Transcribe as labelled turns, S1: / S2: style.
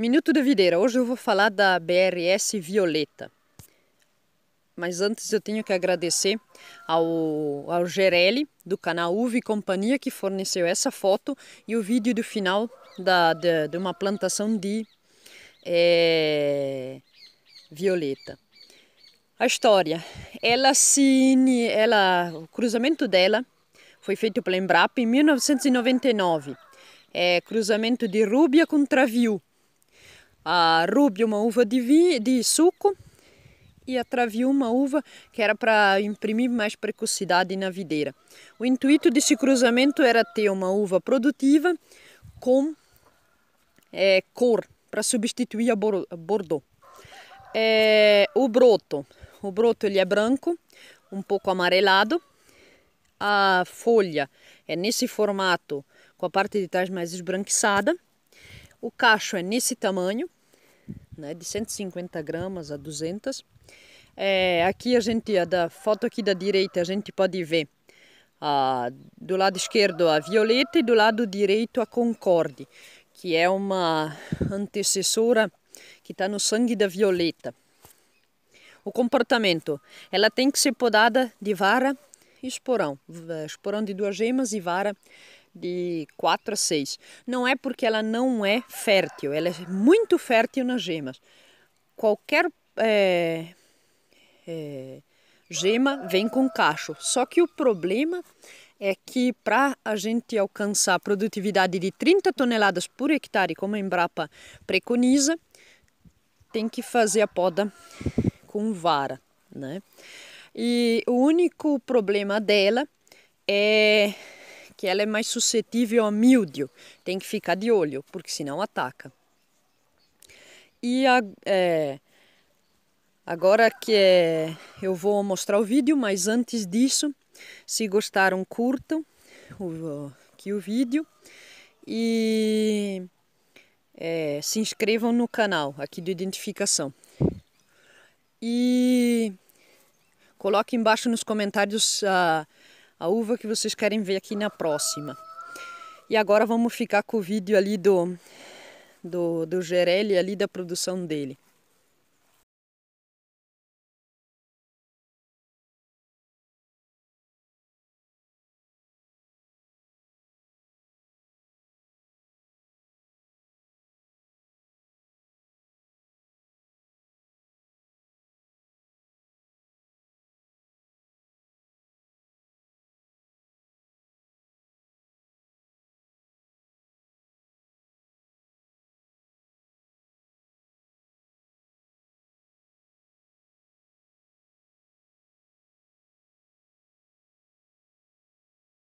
S1: Minuto da Videira. Hoje eu vou falar da BRS Violeta. Mas antes eu tenho que agradecer ao, ao Gerelli, do canal UV Companhia, que forneceu essa foto e o vídeo do final da, de, de uma plantação de é, violeta. A história, ela se, ela, o cruzamento dela foi feito pela Embrapa em 1999. É cruzamento de Rúbia com Travio a Ruby uma uva de, vinho de suco e a Travi uma uva que era para imprimir mais precocidade na videira. O intuito desse cruzamento era ter uma uva produtiva com é, cor para substituir a Bordeaux. É, o broto, o broto ele é branco, um pouco amarelado. A folha é nesse formato, com a parte de trás mais esbranquiçada. O cacho é nesse tamanho, né, de 150 gramas a 200. É, aqui a gente, a da foto aqui da direita, a gente pode ver a, do lado esquerdo a violeta e do lado direito a concorde, que é uma antecessora que está no sangue da violeta. O comportamento, ela tem que ser podada de vara e esporão, eh, esporão de duas gemas e vara de 4 a 6. Não é porque ela não é fértil, ela é muito fértil nas gemas. Qualquer é, é, gema vem com cacho. Só que o problema é que para a gente alcançar a produtividade de 30 toneladas por hectare, como a Embrapa preconiza, tem que fazer a poda com vara, né? E o único problema dela é que ela é mais suscetível a míldio. Tem que ficar de olho, porque senão ataca. E a, é, agora que é, eu vou mostrar o vídeo, mas antes disso, se gostaram, curtam o, aqui o vídeo e é, se inscrevam no canal aqui de identificação. E coloque embaixo nos comentários a. Uh, a uva que vocês querem ver aqui na próxima. E agora vamos ficar com o vídeo ali do, do, do Gerelli, ali da produção dele.